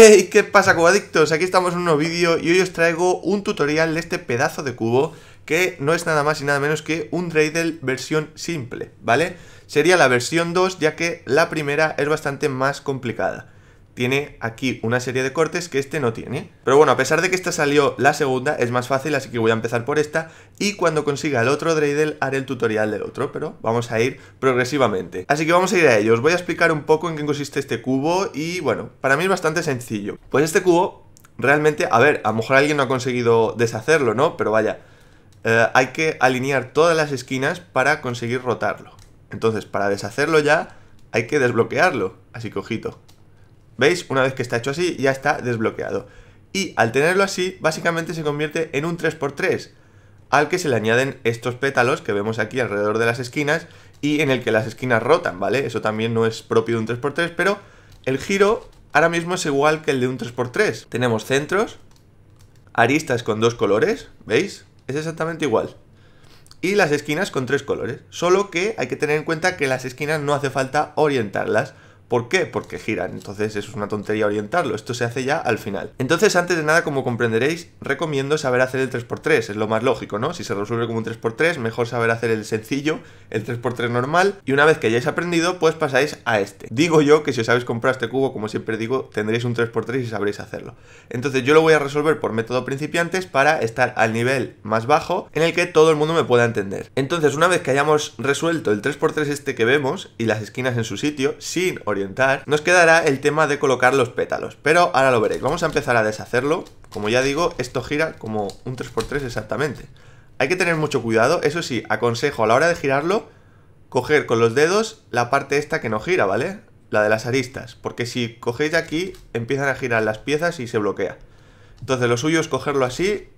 ¡Hey! Eh, ¿Qué pasa cubadictos? Aquí estamos en un nuevo vídeo y hoy os traigo un tutorial de este pedazo de cubo que no es nada más y nada menos que un Dreidel versión simple, ¿vale? Sería la versión 2 ya que la primera es bastante más complicada tiene aquí una serie de cortes que este no tiene. Pero bueno, a pesar de que esta salió la segunda, es más fácil, así que voy a empezar por esta. Y cuando consiga el otro Dreidel, haré el tutorial del otro, pero vamos a ir progresivamente. Así que vamos a ir a ello. Os voy a explicar un poco en qué consiste este cubo y bueno, para mí es bastante sencillo. Pues este cubo, realmente, a ver, a lo mejor alguien no ha conseguido deshacerlo, ¿no? Pero vaya, eh, hay que alinear todas las esquinas para conseguir rotarlo. Entonces, para deshacerlo ya, hay que desbloquearlo. Así cojito ¿Veis? Una vez que está hecho así, ya está desbloqueado. Y al tenerlo así, básicamente se convierte en un 3x3, al que se le añaden estos pétalos que vemos aquí alrededor de las esquinas y en el que las esquinas rotan, ¿vale? Eso también no es propio de un 3x3, pero el giro ahora mismo es igual que el de un 3x3. Tenemos centros, aristas con dos colores, ¿veis? Es exactamente igual. Y las esquinas con tres colores, solo que hay que tener en cuenta que las esquinas no hace falta orientarlas, ¿Por qué? Porque giran, entonces es una tontería orientarlo, esto se hace ya al final. Entonces, antes de nada, como comprenderéis, recomiendo saber hacer el 3x3, es lo más lógico, ¿no? Si se resuelve como un 3x3, mejor saber hacer el sencillo, el 3x3 normal, y una vez que hayáis aprendido, pues pasáis a este. Digo yo que si os habéis comprado este cubo, como siempre digo, tendréis un 3x3 y sabréis hacerlo. Entonces yo lo voy a resolver por método principiantes para estar al nivel más bajo, en el que todo el mundo me pueda entender. Entonces, una vez que hayamos resuelto el 3x3 este que vemos, y las esquinas en su sitio, sin orientar, nos quedará el tema de colocar los pétalos. Pero ahora lo veréis. Vamos a empezar a deshacerlo. Como ya digo, esto gira como un 3x3 exactamente. Hay que tener mucho cuidado. Eso sí, aconsejo a la hora de girarlo, coger con los dedos la parte esta que no gira, ¿vale? La de las aristas. Porque si cogéis aquí, empiezan a girar las piezas y se bloquea. Entonces lo suyo es cogerlo así.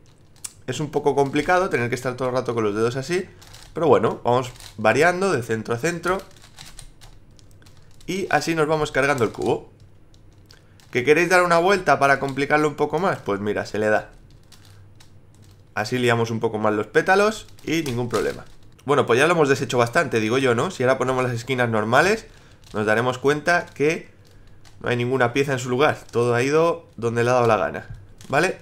Es un poco complicado tener que estar todo el rato con los dedos así. Pero bueno, vamos variando de centro a centro. Y así nos vamos cargando el cubo. ¿Que queréis dar una vuelta para complicarlo un poco más? Pues mira, se le da. Así liamos un poco más los pétalos y ningún problema. Bueno, pues ya lo hemos deshecho bastante, digo yo, ¿no? Si ahora ponemos las esquinas normales, nos daremos cuenta que no hay ninguna pieza en su lugar. Todo ha ido donde le ha dado la gana, ¿vale?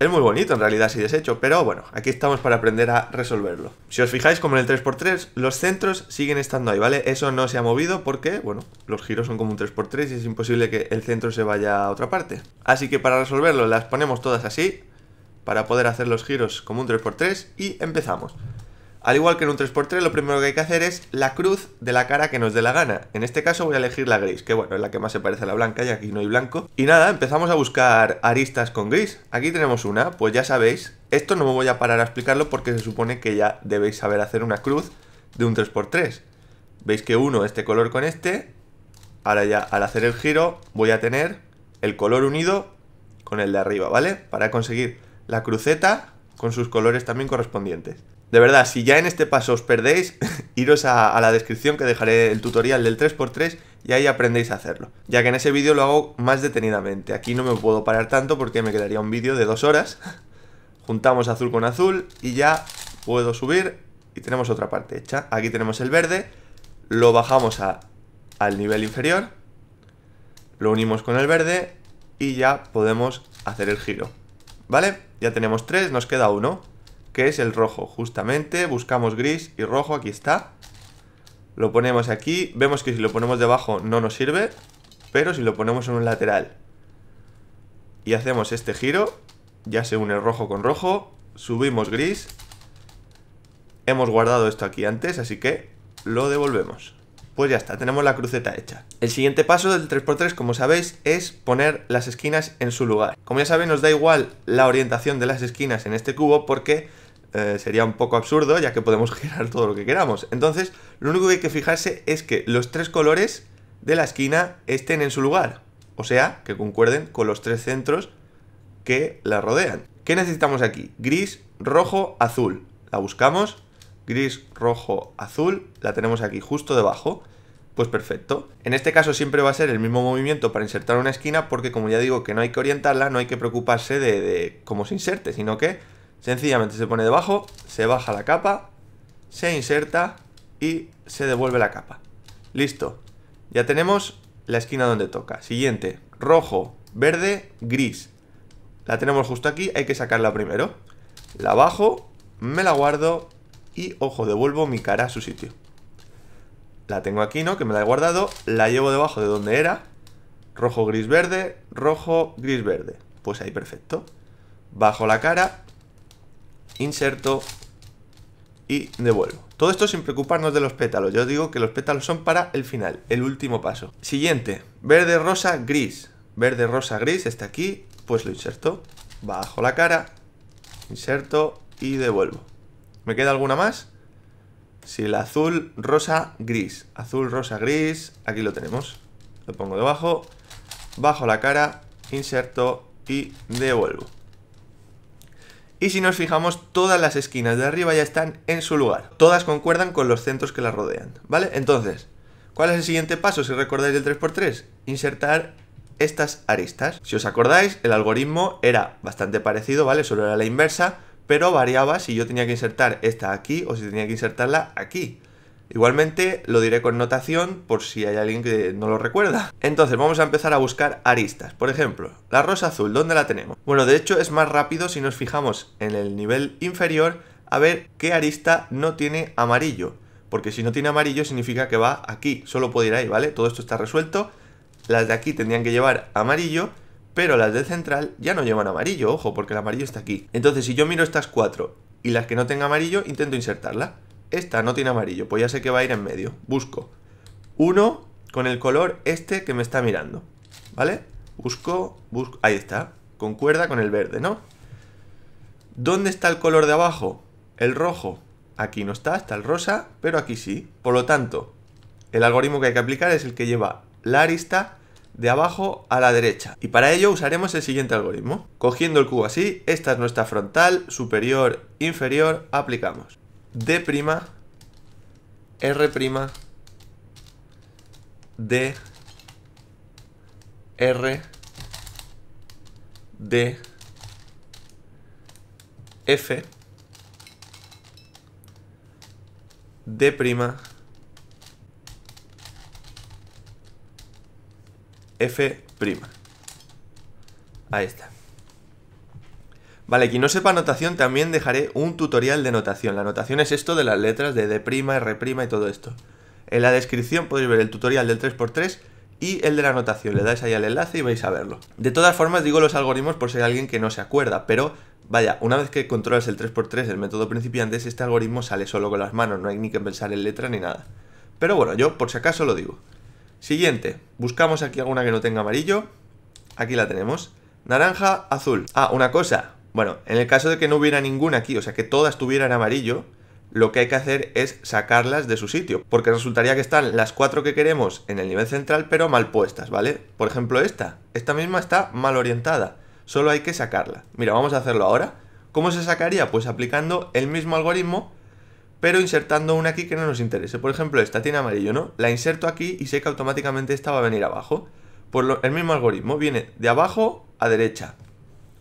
Es muy bonito en realidad si deshecho, pero bueno, aquí estamos para aprender a resolverlo. Si os fijáis, como en el 3x3, los centros siguen estando ahí, ¿vale? Eso no se ha movido porque, bueno, los giros son como un 3x3 y es imposible que el centro se vaya a otra parte. Así que para resolverlo las ponemos todas así, para poder hacer los giros como un 3x3 y empezamos. Al igual que en un 3x3, lo primero que hay que hacer es la cruz de la cara que nos dé la gana. En este caso voy a elegir la gris, que bueno, es la que más se parece a la blanca y aquí no hay blanco. Y nada, empezamos a buscar aristas con gris. Aquí tenemos una, pues ya sabéis, esto no me voy a parar a explicarlo porque se supone que ya debéis saber hacer una cruz de un 3x3. Veis que uno este color con este, ahora ya al hacer el giro voy a tener el color unido con el de arriba, ¿vale? Para conseguir la cruceta con sus colores también correspondientes. De verdad, si ya en este paso os perdéis, iros a, la descripción que dejaré el tutorial del 3x3 y ahí aprendéis a hacerlo. Ya que en ese vídeo lo hago más detenidamente. Aquí no me puedo parar tanto porque me quedaría un vídeo de dos horas. Juntamos azul con azul y ya puedo subir y tenemos otra parte hecha. Aquí tenemos el verde, lo bajamos a, al nivel inferior, lo unimos con el verde y ya podemos hacer el giro. ¿Vale? Ya tenemos tres, nos queda uno que es el rojo, justamente. Buscamos gris y rojo, aquí está. Lo ponemos aquí, vemos que si lo ponemos debajo no nos sirve, pero si lo ponemos en un lateral y hacemos este giro, ya se une rojo con rojo, subimos gris. Hemos guardado esto aquí antes, así que lo devolvemos. Pues ya está, tenemos la cruceta hecha. El siguiente paso del 3x3, como sabéis, es poner las esquinas en su lugar. Como ya sabéis, nos da igual la orientación de las esquinas en este cubo porque eh, sería un poco absurdo, ya que podemos girar todo lo que queramos. Entonces, lo único que hay que fijarse es que los tres colores de la esquina estén en su lugar. O sea, que concuerden con los tres centros que la rodean. ¿Qué necesitamos aquí? Gris, rojo, azul. La buscamos. Gris, rojo, azul. La tenemos aquí justo debajo. Pues perfecto. En este caso siempre va a ser el mismo movimiento para insertar una esquina porque como ya digo que no hay que orientarla, no hay que preocuparse de, de cómo se inserte, sino que Sencillamente se pone debajo, se baja la capa, se inserta y se devuelve la capa. Listo. Ya tenemos la esquina donde toca. Siguiente, rojo, verde, gris. La tenemos justo aquí, hay que sacarla primero. La bajo, me la guardo y, ojo, devuelvo mi cara a su sitio. La tengo aquí, ¿no? Que me la he guardado. La llevo debajo de donde era. Rojo, gris, verde. Rojo, gris, verde. Pues ahí, perfecto. Bajo la cara, inserto y devuelvo. Todo esto sin preocuparnos de los pétalos. Yo digo que los pétalos son para el final, el último paso. Siguiente, verde, rosa, gris. Verde, rosa, gris, está aquí. Pues lo inserto, bajo la cara, inserto y devuelvo. ¿Me queda alguna más? Si sí, el azul, rosa, gris. Azul, rosa, gris, aquí lo tenemos. Lo pongo debajo, bajo la cara, inserto y devuelvo. Y si nos fijamos, todas las esquinas de arriba ya están en su lugar. Todas concuerdan con los centros que las rodean, ¿vale? Entonces, ¿cuál es el siguiente paso si recordáis el 3x3? Insertar estas aristas. Si os acordáis, el algoritmo era bastante parecido, ¿vale? Solo era la inversa, pero variaba si yo tenía que insertar esta aquí o si tenía que insertarla aquí. Igualmente lo diré con notación por si hay alguien que no lo recuerda. Entonces vamos a empezar a buscar aristas. Por ejemplo, la rosa azul, ¿dónde la tenemos? Bueno, de hecho es más rápido si nos fijamos en el nivel inferior a ver qué arista no tiene amarillo. Porque si no tiene amarillo significa que va aquí, solo puede ir ahí, ¿vale? Todo esto está resuelto. Las de aquí tendrían que llevar amarillo, pero las del central ya no llevan amarillo, ojo, porque el amarillo está aquí. Entonces si yo miro estas cuatro y las que no tenga amarillo, intento insertarla. Esta no tiene amarillo, pues ya sé que va a ir en medio. Busco uno con el color este que me está mirando, ¿vale? Busco, busco, ahí está, concuerda con el verde, ¿no? ¿Dónde está el color de abajo? El rojo. Aquí no está, está el rosa, pero aquí sí. Por lo tanto, el algoritmo que hay que aplicar es el que lleva la arista de abajo a la derecha. Y para ello usaremos el siguiente algoritmo. Cogiendo el cubo así, esta es nuestra frontal, superior, inferior, aplicamos. D prima R prima D R D F D prima F prima Ahí está Vale, quien no sepa notación también dejaré un tutorial de notación. La notación es esto de las letras de D' R' y todo esto. En la descripción podéis ver el tutorial del 3x3 y el de la notación. Le dais ahí al enlace y vais a verlo. De todas formas digo los algoritmos por si hay alguien que no se acuerda, pero vaya, una vez que controlas el 3x3, el método principiante, este algoritmo sale solo con las manos, no hay ni que pensar en letra ni nada. Pero bueno, yo por si acaso lo digo. Siguiente, buscamos aquí alguna que no tenga amarillo. Aquí la tenemos. Naranja, azul. Ah, una cosa, bueno, en el caso de que no hubiera ninguna aquí, o sea que todas tuvieran amarillo, lo que hay que hacer es sacarlas de su sitio, porque resultaría que están las cuatro que queremos en el nivel central, pero mal puestas, ¿vale? Por ejemplo, esta, esta misma está mal orientada, solo hay que sacarla. Mira, vamos a hacerlo ahora. ¿Cómo se sacaría? Pues aplicando el mismo algoritmo, pero insertando una aquí que no nos interese. Por ejemplo, esta tiene amarillo, ¿no? La inserto aquí y sé que automáticamente esta va a venir abajo. Por el mismo algoritmo, viene de abajo a derecha.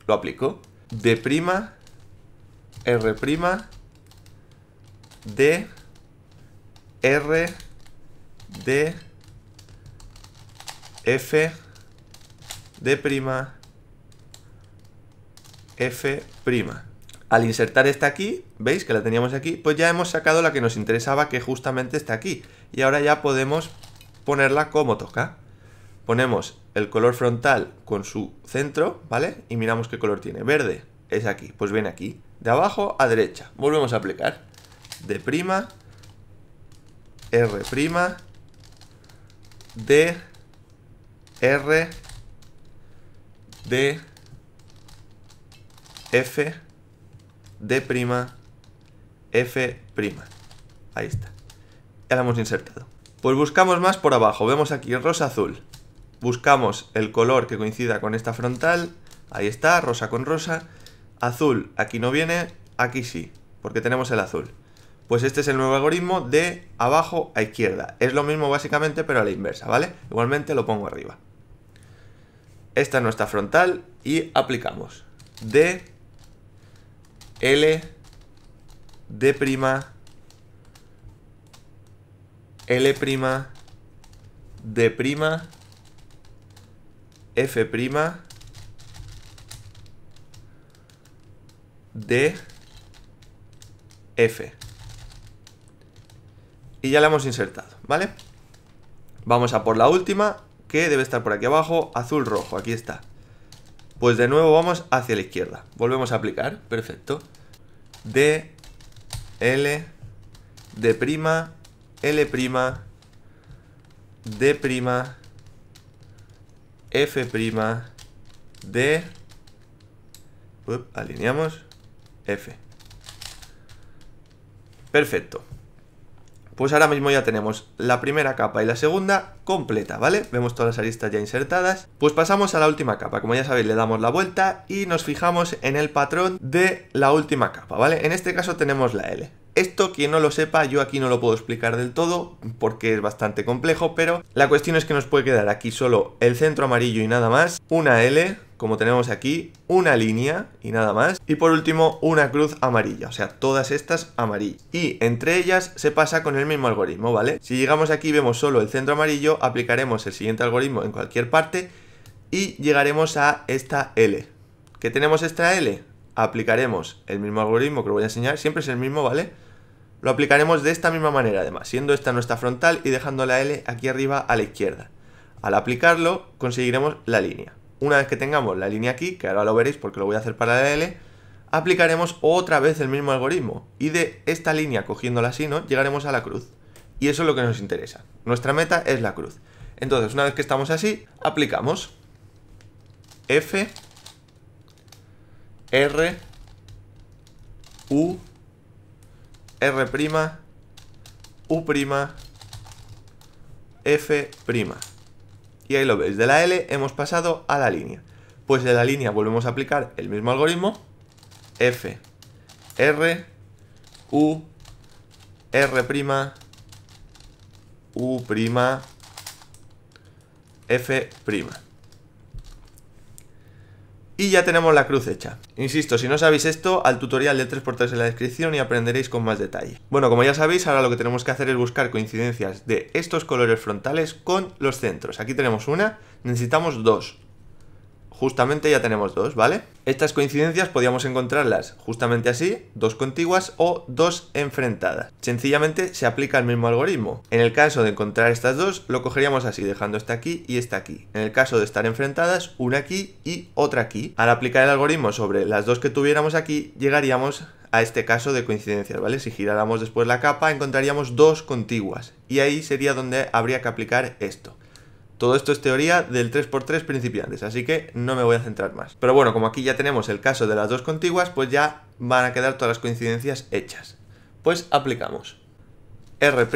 Lo aplico. D', R', D, R, D, F, D', F'. Al insertar esta aquí, veis que la teníamos aquí, pues ya hemos sacado la que nos interesaba que justamente está aquí. Y ahora ya podemos ponerla como toca. Ponemos el color frontal con su centro, ¿vale? Y miramos qué color tiene. Verde es aquí, pues viene aquí. De abajo a derecha. Volvemos a aplicar. D', R', D, R, D, F, D', F'. Ahí está. Ya lo hemos insertado. Pues buscamos más por abajo. Vemos aquí rosa azul. Buscamos el color que coincida con esta frontal. Ahí está, rosa con rosa. Azul, aquí no viene, aquí sí, porque tenemos el azul. Pues este es el nuevo algoritmo de abajo a izquierda. Es lo mismo básicamente, pero a la inversa, ¿vale? Igualmente lo pongo arriba. Esta es nuestra frontal y aplicamos. D, L, D', L', D', f' de f. Y ya la hemos insertado, ¿vale? Vamos a por la última, que debe estar por aquí abajo, azul-rojo, aquí está. Pues de nuevo vamos hacia la izquierda. Volvemos a aplicar, perfecto. D, L, prima L', D', f' de... alineamos. F. Perfecto. Pues ahora mismo ya tenemos la primera capa y la segunda completa, ¿vale? Vemos todas las aristas ya insertadas. Pues pasamos a la última capa. Como ya sabéis, le damos la vuelta y nos fijamos en el patrón de la última capa, ¿vale? En este caso tenemos la L. Esto, quien no lo sepa, yo aquí no lo puedo explicar del todo porque es bastante complejo, pero la cuestión es que nos puede quedar aquí solo el centro amarillo y nada más, una L, como tenemos aquí, una línea y nada más, y por último una cruz amarilla, o sea, todas estas amarillas. Y entre ellas se pasa con el mismo algoritmo, ¿vale? Si llegamos aquí y vemos solo el centro amarillo, aplicaremos el siguiente algoritmo en cualquier parte y llegaremos a esta L. ¿Qué tenemos esta L? aplicaremos el mismo algoritmo que os voy a enseñar, siempre es el mismo, ¿vale? Lo aplicaremos de esta misma manera además, siendo esta nuestra frontal y dejando la L aquí arriba a la izquierda. Al aplicarlo conseguiremos la línea. Una vez que tengamos la línea aquí, que ahora lo veréis porque lo voy a hacer para la L, aplicaremos otra vez el mismo algoritmo y de esta línea cogiéndola así, ¿no? Llegaremos a la cruz. Y eso es lo que nos interesa. Nuestra meta es la cruz. Entonces, una vez que estamos así, aplicamos F R, U, R', U', F'. Y ahí lo veis, de la L hemos pasado a la línea. Pues de la línea volvemos a aplicar el mismo algoritmo. F, R, U, R', U', F'. Y ya tenemos la cruz hecha. Insisto, si no sabéis esto, al tutorial de 3x3 en la descripción y aprenderéis con más detalle. Bueno, como ya sabéis, ahora lo que tenemos que hacer es buscar coincidencias de estos colores frontales con los centros. Aquí tenemos una, necesitamos dos justamente ya tenemos dos, ¿vale? Estas coincidencias podíamos encontrarlas justamente así, dos contiguas o dos enfrentadas. Sencillamente se aplica el mismo algoritmo. En el caso de encontrar estas dos, lo cogeríamos así, dejando esta aquí y esta aquí. En el caso de estar enfrentadas, una aquí y otra aquí. Al aplicar el algoritmo sobre las dos que tuviéramos aquí, llegaríamos a este caso de coincidencias, ¿vale? Si giráramos después la capa, encontraríamos dos contiguas. Y ahí sería donde habría que aplicar esto. Todo esto es teoría del 3x3 principiantes, así que no me voy a centrar más. Pero bueno, como aquí ya tenemos el caso de las dos contiguas, pues ya van a quedar todas las coincidencias hechas. Pues aplicamos. R',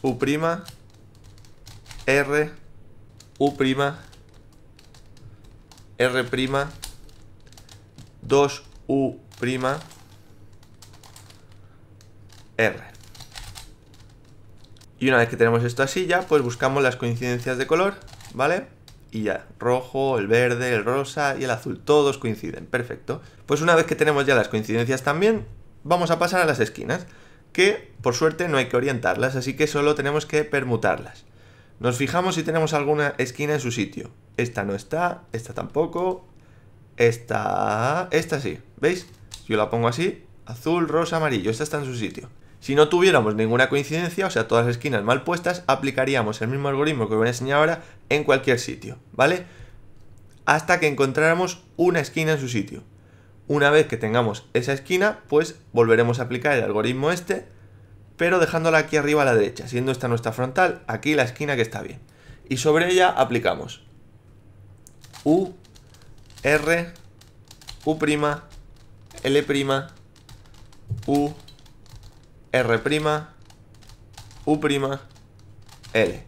U', R, U', R', 2U', R. Y una vez que tenemos esto así ya, pues buscamos las coincidencias de color, ¿vale? Y ya, rojo, el verde, el rosa y el azul, todos coinciden, perfecto. Pues una vez que tenemos ya las coincidencias también, vamos a pasar a las esquinas, que por suerte no hay que orientarlas, así que solo tenemos que permutarlas. Nos fijamos si tenemos alguna esquina en su sitio. Esta no está, esta tampoco, esta, esta sí, ¿veis? Yo la pongo así, azul, rosa, amarillo, esta está en su sitio. Si no tuviéramos ninguna coincidencia, o sea, todas las esquinas mal puestas, aplicaríamos el mismo algoritmo que os voy a enseñar ahora en cualquier sitio, ¿vale? Hasta que encontráramos una esquina en su sitio. Una vez que tengamos esa esquina, pues volveremos a aplicar el algoritmo este, pero dejándola aquí arriba a la derecha, siendo esta nuestra frontal, aquí la esquina que está bien. Y sobre ella aplicamos U, R, U', L', U, R', U', L.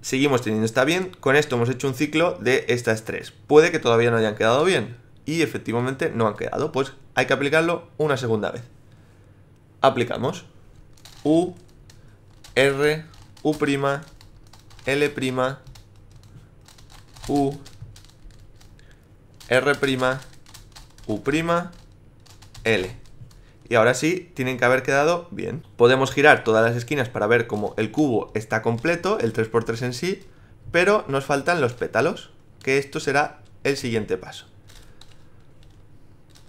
Seguimos teniendo esta bien, con esto hemos hecho un ciclo de estas tres. Puede que todavía no hayan quedado bien, y efectivamente no han quedado, pues hay que aplicarlo una segunda vez. Aplicamos U, R, U', L', U, R', U', L y ahora sí tienen que haber quedado bien. Podemos girar todas las esquinas para ver cómo el cubo está completo, el 3x3 en sí, pero nos faltan los pétalos, que esto será el siguiente paso.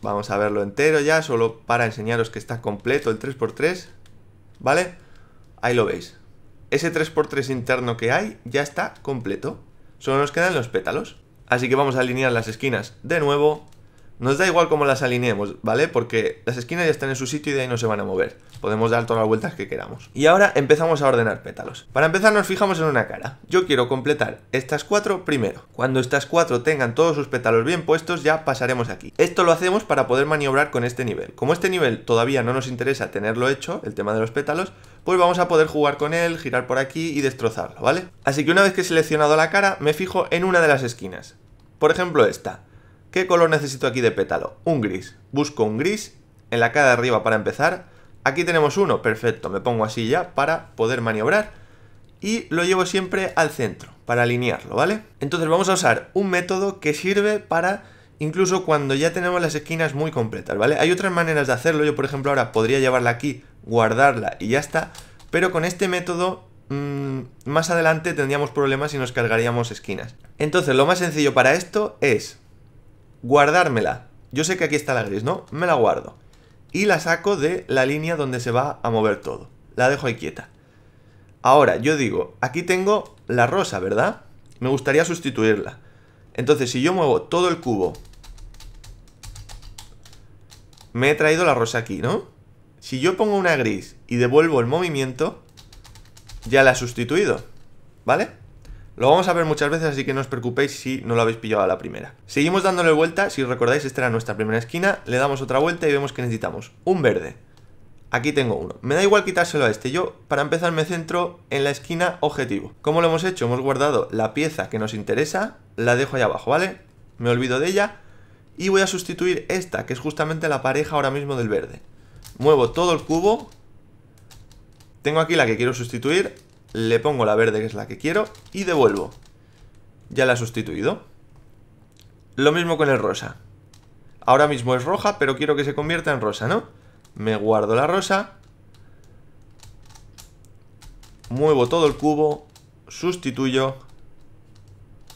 Vamos a verlo entero ya, solo para enseñaros que está completo el 3x3, ¿vale? Ahí lo veis. Ese 3x3 interno que hay ya está completo, solo nos quedan los pétalos. Así que vamos a alinear las esquinas de nuevo nos da igual cómo las alineemos, ¿vale? Porque las esquinas ya están en su sitio y de ahí no se van a mover. Podemos dar todas las vueltas que queramos. Y ahora empezamos a ordenar pétalos. Para empezar nos fijamos en una cara. Yo quiero completar estas cuatro primero. Cuando estas cuatro tengan todos sus pétalos bien puestos ya pasaremos aquí. Esto lo hacemos para poder maniobrar con este nivel. Como este nivel todavía no nos interesa tenerlo hecho, el tema de los pétalos, pues vamos a poder jugar con él, girar por aquí y destrozarlo, ¿vale? Así que una vez que he seleccionado la cara, me fijo en una de las esquinas. Por ejemplo esta. ¿Qué color necesito aquí de pétalo? Un gris. Busco un gris en la cara de arriba para empezar. Aquí tenemos uno, perfecto, me pongo así ya para poder maniobrar y lo llevo siempre al centro para alinearlo, ¿vale? Entonces vamos a usar un método que sirve para incluso cuando ya tenemos las esquinas muy completas, ¿vale? Hay otras maneras de hacerlo, yo por ejemplo ahora podría llevarla aquí, guardarla y ya está, pero con este método mm, más adelante tendríamos problemas y nos cargaríamos esquinas. Entonces lo más sencillo para esto es guardármela. Yo sé que aquí está la gris, ¿no? Me la guardo. Y la saco de la línea donde se va a mover todo. La dejo ahí quieta. Ahora, yo digo, aquí tengo la rosa, ¿verdad? Me gustaría sustituirla. Entonces, si yo muevo todo el cubo... Me he traído la rosa aquí, ¿no? Si yo pongo una gris y devuelvo el movimiento, ya la he sustituido, ¿vale? Lo vamos a ver muchas veces, así que no os preocupéis si no lo habéis pillado a la primera. Seguimos dándole vuelta, si recordáis esta era nuestra primera esquina, le damos otra vuelta y vemos que necesitamos un verde. Aquí tengo uno. Me da igual quitárselo a este. Yo, para empezar, me centro en la esquina objetivo. ¿Cómo lo hemos hecho? Hemos guardado la pieza que nos interesa, la dejo ahí abajo, ¿vale? Me olvido de ella y voy a sustituir esta, que es justamente la pareja ahora mismo del verde. Muevo todo el cubo. Tengo aquí la que quiero sustituir, le pongo la verde que es la que quiero y devuelvo. Ya la he sustituido. Lo mismo con el rosa. Ahora mismo es roja, pero quiero que se convierta en rosa, ¿no? Me guardo la rosa. Muevo todo el cubo, sustituyo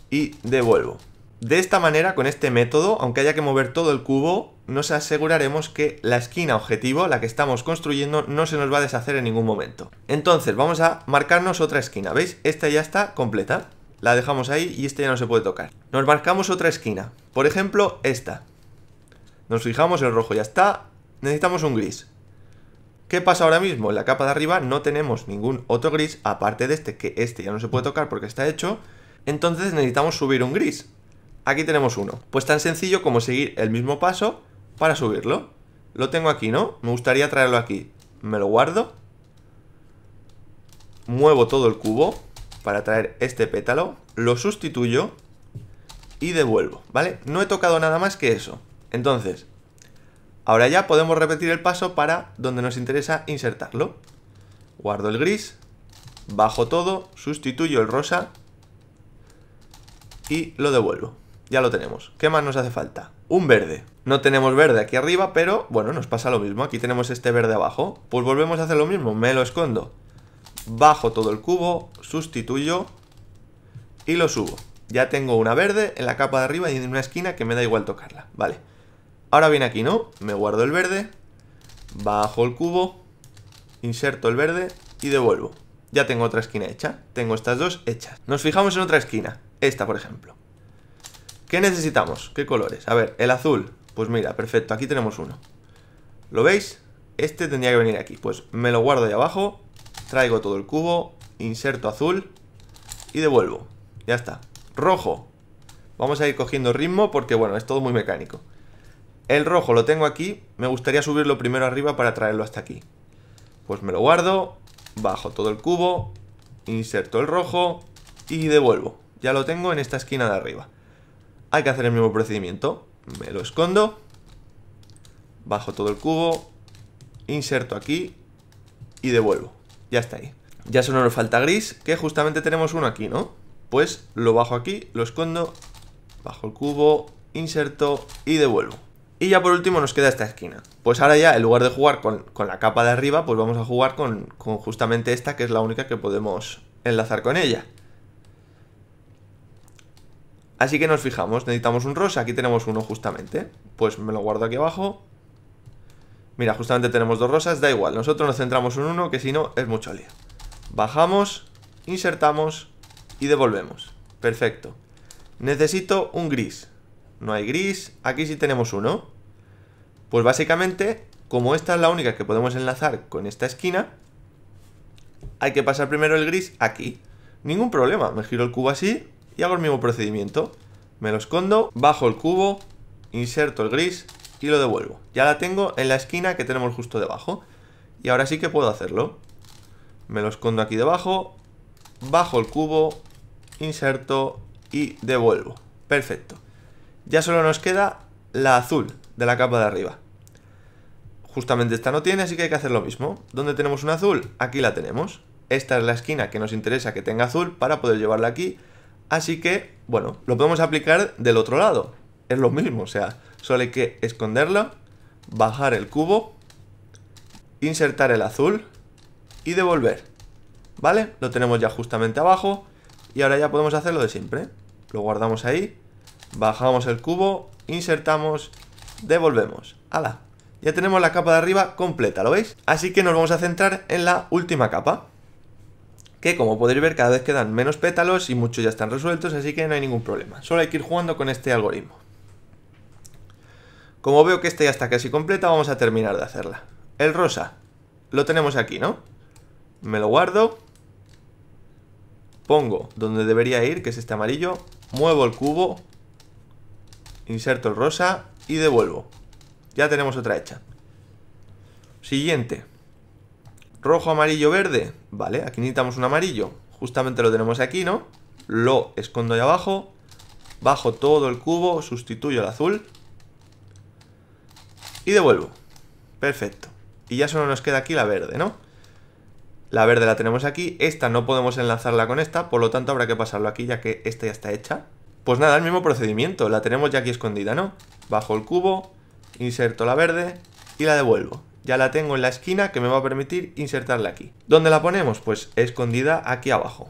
y devuelvo. De esta manera, con este método, aunque haya que mover todo el cubo, nos aseguraremos que la esquina objetivo, la que estamos construyendo, no se nos va a deshacer en ningún momento. Entonces, vamos a marcarnos otra esquina, ¿veis? Esta ya está completa. La dejamos ahí y esta ya no se puede tocar. Nos marcamos otra esquina, por ejemplo, esta. Nos fijamos, el rojo ya está, necesitamos un gris. ¿Qué pasa ahora mismo? En la capa de arriba no tenemos ningún otro gris, aparte de este, que este ya no se puede tocar porque está hecho. Entonces necesitamos subir un gris. Aquí tenemos uno. Pues tan sencillo como seguir el mismo paso para subirlo. Lo tengo aquí, ¿no? Me gustaría traerlo aquí. Me lo guardo. Muevo todo el cubo para traer este pétalo. Lo sustituyo y devuelvo, ¿vale? No he tocado nada más que eso. Entonces, ahora ya podemos repetir el paso para donde nos interesa insertarlo. Guardo el gris, bajo todo, sustituyo el rosa y lo devuelvo ya lo tenemos. ¿Qué más nos hace falta? Un verde. No tenemos verde aquí arriba, pero bueno, nos pasa lo mismo. Aquí tenemos este verde abajo. Pues volvemos a hacer lo mismo, me lo escondo. Bajo todo el cubo, sustituyo y lo subo. Ya tengo una verde en la capa de arriba y en una esquina que me da igual tocarla. Vale. Ahora viene aquí, ¿no? Me guardo el verde, bajo el cubo, inserto el verde y devuelvo. Ya tengo otra esquina hecha. Tengo estas dos hechas. Nos fijamos en otra esquina. Esta, por ejemplo. ¿Qué necesitamos? ¿Qué colores? A ver, el azul. Pues mira, perfecto, aquí tenemos uno. ¿Lo veis? Este tendría que venir aquí. Pues me lo guardo ahí abajo, traigo todo el cubo, inserto azul y devuelvo. Ya está. Rojo. Vamos a ir cogiendo ritmo porque, bueno, es todo muy mecánico. El rojo lo tengo aquí, me gustaría subirlo primero arriba para traerlo hasta aquí. Pues me lo guardo, bajo todo el cubo, inserto el rojo y devuelvo. Ya lo tengo en esta esquina de arriba. Hay que hacer el mismo procedimiento. Me lo escondo. Bajo todo el cubo. Inserto aquí. Y devuelvo. Ya está ahí. Ya solo nos falta gris, que justamente tenemos uno aquí, ¿no? Pues lo bajo aquí, lo escondo, bajo el cubo, inserto y devuelvo. Y ya por último nos queda esta esquina. Pues ahora ya, en lugar de jugar con, la capa de arriba, pues vamos a jugar con justamente esta, que es la única que podemos enlazar con ella. Así que nos fijamos, necesitamos un rosa, aquí tenemos uno justamente. Pues me lo guardo aquí abajo. Mira, justamente tenemos dos rosas, da igual, nosotros nos centramos en uno, que si no es mucho lío. Bajamos, insertamos y devolvemos. Perfecto. Necesito un gris. No hay gris, aquí sí tenemos uno. Pues básicamente, como esta es la única que podemos enlazar con esta esquina, hay que pasar primero el gris aquí. Ningún problema, me giro el cubo así, y hago el mismo procedimiento. Me lo escondo, bajo el cubo, inserto el gris y lo devuelvo. Ya la tengo en la esquina que tenemos justo debajo. Y ahora sí que puedo hacerlo. Me lo escondo aquí debajo, bajo el cubo, inserto y devuelvo. Perfecto. Ya solo nos queda la azul de la capa de arriba. Justamente esta no tiene, así que hay que hacer lo mismo. ¿Dónde tenemos un azul? Aquí la tenemos. Esta es la esquina que nos interesa que tenga azul para poder llevarla aquí Así que, bueno, lo podemos aplicar del otro lado. Es lo mismo, o sea, solo hay que esconderlo, bajar el cubo, insertar el azul y devolver. ¿Vale? Lo tenemos ya justamente abajo y ahora ya podemos hacer lo de siempre. Lo guardamos ahí, bajamos el cubo, insertamos, devolvemos. ¡Hala! Ya tenemos la capa de arriba completa, ¿lo veis? Así que nos vamos a centrar en la última capa que como podéis ver cada vez quedan menos pétalos y muchos ya están resueltos, así que no hay ningún problema. Solo hay que ir jugando con este algoritmo. Como veo que esta ya está casi completa, vamos a terminar de hacerla. El rosa, lo tenemos aquí, ¿no? Me lo guardo. Pongo donde debería ir, que es este amarillo. Muevo el cubo. Inserto el rosa y devuelvo. Ya tenemos otra hecha. Siguiente. Rojo, amarillo, verde. Vale, aquí necesitamos un amarillo. Justamente lo tenemos aquí, ¿no? Lo escondo ahí abajo. Bajo todo el cubo, sustituyo el azul. Y devuelvo. Perfecto. Y ya solo nos queda aquí la verde, ¿no? La verde la tenemos aquí. Esta no podemos enlazarla con esta, por lo tanto habrá que pasarlo aquí ya que esta ya está hecha. Pues nada, el mismo procedimiento. La tenemos ya aquí escondida, ¿no? Bajo el cubo, inserto la verde y la devuelvo ya la tengo en la esquina que me va a permitir insertarla aquí. ¿Dónde la ponemos? Pues escondida aquí abajo.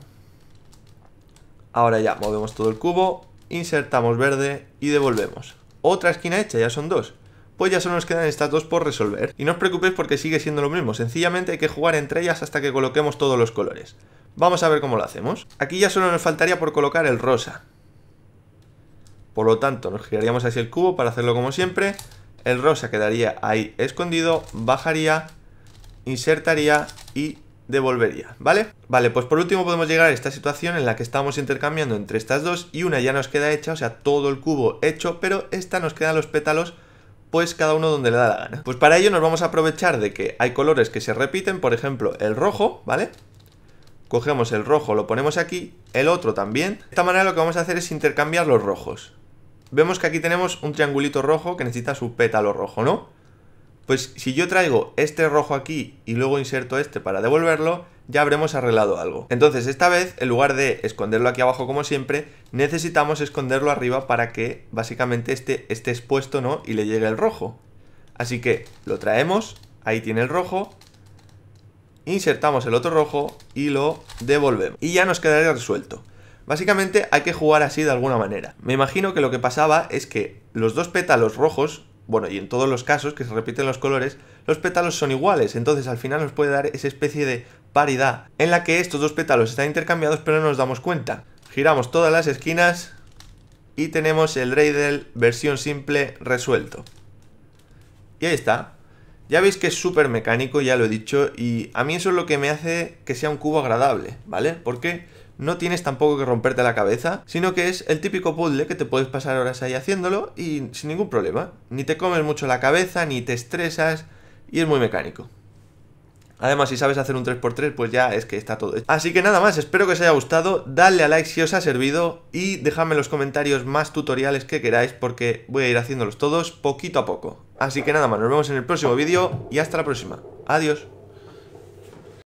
Ahora ya movemos todo el cubo, insertamos verde y devolvemos. Otra esquina hecha, ya son dos. Pues ya solo nos quedan estas dos por resolver. Y no os preocupéis porque sigue siendo lo mismo, sencillamente hay que jugar entre ellas hasta que coloquemos todos los colores. Vamos a ver cómo lo hacemos. Aquí ya solo nos faltaría por colocar el rosa. Por lo tanto, nos giraríamos así el cubo para hacerlo como siempre el rosa quedaría ahí escondido, bajaría, insertaría y devolvería, ¿vale? Vale, pues por último podemos llegar a esta situación en la que estamos intercambiando entre estas dos y una ya nos queda hecha, o sea, todo el cubo hecho, pero esta nos quedan los pétalos pues cada uno donde le da la gana. Pues para ello nos vamos a aprovechar de que hay colores que se repiten, por ejemplo, el rojo, ¿vale? Cogemos el rojo, lo ponemos aquí, el otro también. De esta manera lo que vamos a hacer es intercambiar los rojos vemos que aquí tenemos un triangulito rojo que necesita su pétalo rojo, ¿no? Pues si yo traigo este rojo aquí y luego inserto este para devolverlo, ya habremos arreglado algo. Entonces esta vez, en lugar de esconderlo aquí abajo como siempre, necesitamos esconderlo arriba para que básicamente este esté expuesto ¿no? y le llegue el rojo. Así que lo traemos, ahí tiene el rojo, insertamos el otro rojo y lo devolvemos. Y ya nos quedaría resuelto. Básicamente hay que jugar así de alguna manera. Me imagino que lo que pasaba es que los dos pétalos rojos, bueno, y en todos los casos que se repiten los colores, los pétalos son iguales, entonces al final nos puede dar esa especie de paridad en la que estos dos pétalos están intercambiados pero no nos damos cuenta. Giramos todas las esquinas y tenemos el Dreidel versión simple resuelto. Y ahí está. Ya veis que es súper mecánico, ya lo he dicho, y a mí eso es lo que me hace que sea un cubo agradable, ¿vale? Porque no tienes tampoco que romperte la cabeza, sino que es el típico puzzle que te puedes pasar horas ahí haciéndolo y sin ningún problema. Ni te comes mucho la cabeza, ni te estresas y es muy mecánico. Además, si sabes hacer un 3x3, pues ya es que está todo hecho. Así que nada más, espero que os haya gustado. Dadle a like si os ha servido y dejadme en los comentarios más tutoriales que queráis porque voy a ir haciéndolos todos poquito a poco. Así que nada más, nos vemos en el próximo vídeo y hasta la próxima. Adiós.